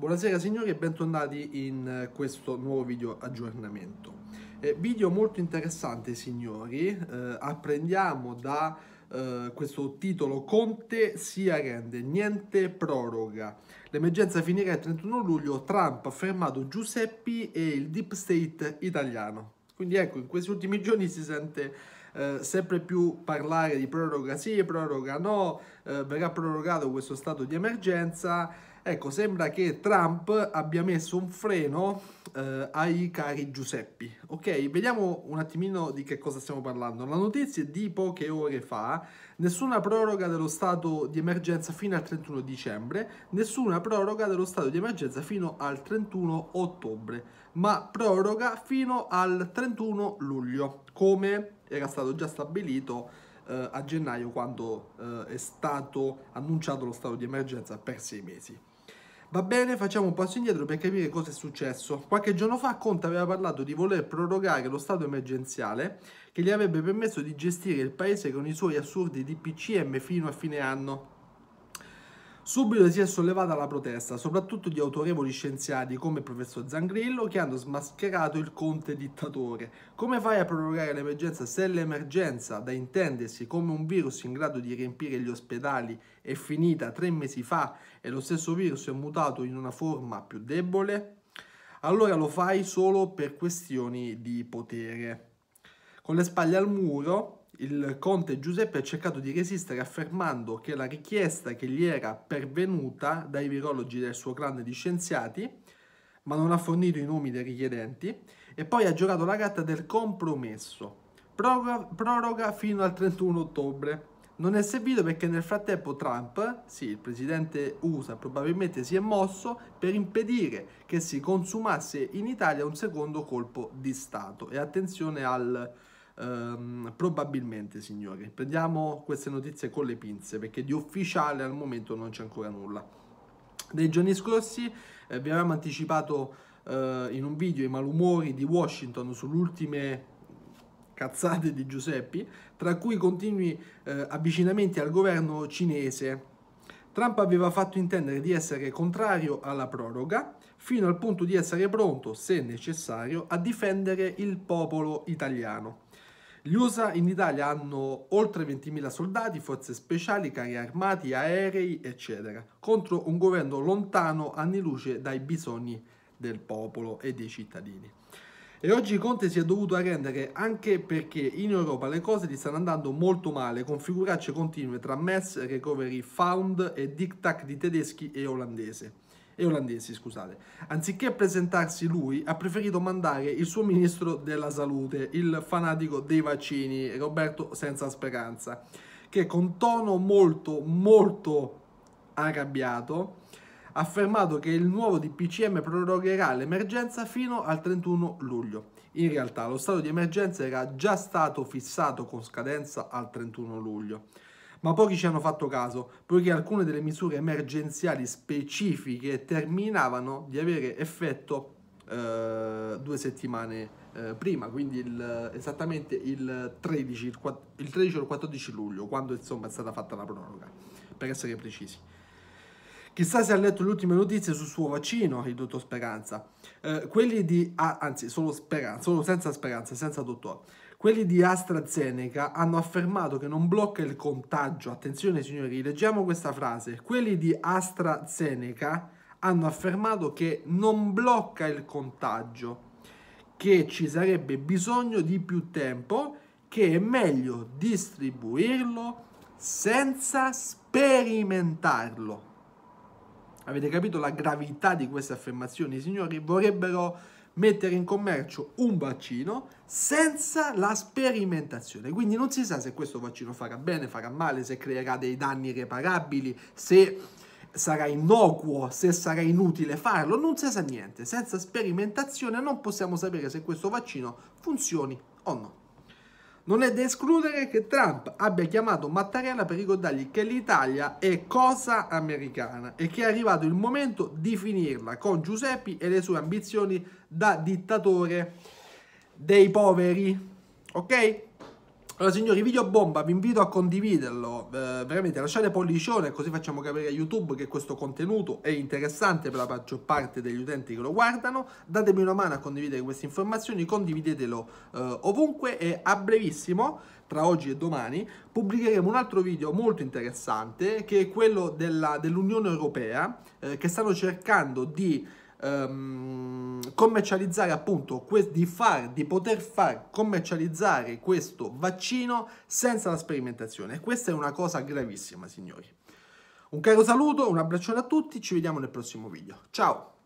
Buonasera signori e bentornati in eh, questo nuovo video aggiornamento. Eh, video molto interessante signori, eh, apprendiamo da eh, questo titolo Conte si arrende, niente proroga. L'emergenza finirà il 31 luglio, Trump ha fermato Giuseppi e il Deep State italiano. Quindi ecco, in questi ultimi giorni si sente eh, sempre più parlare di proroga sì, proroga no, eh, verrà prorogato questo stato di emergenza Ecco, sembra che Trump abbia messo un freno eh, ai cari Giuseppi. Ok, vediamo un attimino di che cosa stiamo parlando. La notizia è di poche ore fa, nessuna proroga dello stato di emergenza fino al 31 dicembre, nessuna proroga dello stato di emergenza fino al 31 ottobre, ma proroga fino al 31 luglio, come era stato già stabilito eh, a gennaio quando eh, è stato annunciato lo stato di emergenza per sei mesi. Va bene, facciamo un passo indietro per capire cosa è successo. Qualche giorno fa Conte aveva parlato di voler prorogare lo stato emergenziale che gli avrebbe permesso di gestire il paese con i suoi assurdi DPCM fino a fine anno. Subito si è sollevata la protesta, soprattutto di autorevoli scienziati come il professor Zangrillo, che hanno smascherato il conte dittatore. Come fai a prorogare l'emergenza se l'emergenza, da intendersi come un virus in grado di riempire gli ospedali, è finita tre mesi fa e lo stesso virus è mutato in una forma più debole? Allora lo fai solo per questioni di potere. Con le spalle al muro, il conte Giuseppe ha cercato di resistere affermando che la richiesta che gli era pervenuta dai virologi del suo clan di scienziati, ma non ha fornito i nomi dei richiedenti, e poi ha giocato la carta del compromesso. Proroga, proroga fino al 31 ottobre. Non è servito perché nel frattempo Trump, sì, il presidente USA probabilmente si è mosso per impedire che si consumasse in Italia un secondo colpo di Stato. E attenzione al ehm, probabilmente signori. Prendiamo queste notizie con le pinze perché di ufficiale al momento non c'è ancora nulla. Nei giorni scorsi eh, vi avevamo anticipato eh, in un video i malumori di Washington sulle ultime cazzate di Giuseppi, tra cui continui eh, avvicinamenti al governo cinese Trump aveva fatto intendere di essere contrario alla proroga, fino al punto di essere pronto, se necessario, a difendere il popolo italiano. Gli USA in Italia hanno oltre 20.000 soldati, forze speciali, carri armati, aerei, eccetera, contro un governo lontano anni luce dai bisogni del popolo e dei cittadini. E oggi Conte si è dovuto arrendere anche perché in Europa le cose gli stanno andando molto male, con figuracce continue tra MES, Recovery Fund e diktat di tedeschi e olandesi e olandesi, scusate. Anziché presentarsi lui, ha preferito mandare il suo ministro della salute, il fanatico dei vaccini, Roberto Senza Speranza, che con tono molto, molto arrabbiato ha affermato che il nuovo DPCM prorogherà l'emergenza fino al 31 luglio. In realtà lo stato di emergenza era già stato fissato con scadenza al 31 luglio ma pochi ci hanno fatto caso, poiché alcune delle misure emergenziali specifiche terminavano di avere effetto eh, due settimane eh, prima, quindi il, esattamente il 13, il, 4, il 13 o il 14 luglio, quando insomma è stata fatta la proroga, per essere precisi. Chissà se ha letto le ultime notizie sul suo vaccino, il dottor Speranza. Eh, quelli di... Ah, anzi, solo Speranza, solo senza Speranza, senza dottor. Quelli di AstraZeneca hanno affermato che non blocca il contagio. Attenzione signori, leggiamo questa frase. Quelli di AstraZeneca hanno affermato che non blocca il contagio, che ci sarebbe bisogno di più tempo, che è meglio distribuirlo senza sperimentarlo. Avete capito la gravità di queste affermazioni, signori? Vorrebbero mettere in commercio un vaccino senza la sperimentazione. Quindi non si sa se questo vaccino farà bene, farà male, se creerà dei danni irreparabili, se sarà innocuo, se sarà inutile farlo, non si sa niente. Senza sperimentazione non possiamo sapere se questo vaccino funzioni o no. Non è da escludere che Trump abbia chiamato Mattarella per ricordargli che l'Italia è cosa americana e che è arrivato il momento di finirla con Giuseppi e le sue ambizioni da dittatore dei poveri. Ok? Allora signori, video bomba, vi invito a condividerlo, eh, veramente lasciate pollicione così facciamo capire a YouTube che questo contenuto è interessante per la maggior parte degli utenti che lo guardano, datemi una mano a condividere queste informazioni, condividetelo eh, ovunque e a brevissimo, tra oggi e domani, pubblicheremo un altro video molto interessante che è quello dell'Unione dell Europea eh, che stanno cercando di ehm, commercializzare appunto, di, far, di poter far commercializzare questo vaccino senza la sperimentazione. E questa è una cosa gravissima, signori. Un caro saluto, un abbraccione a tutti, ci vediamo nel prossimo video. Ciao!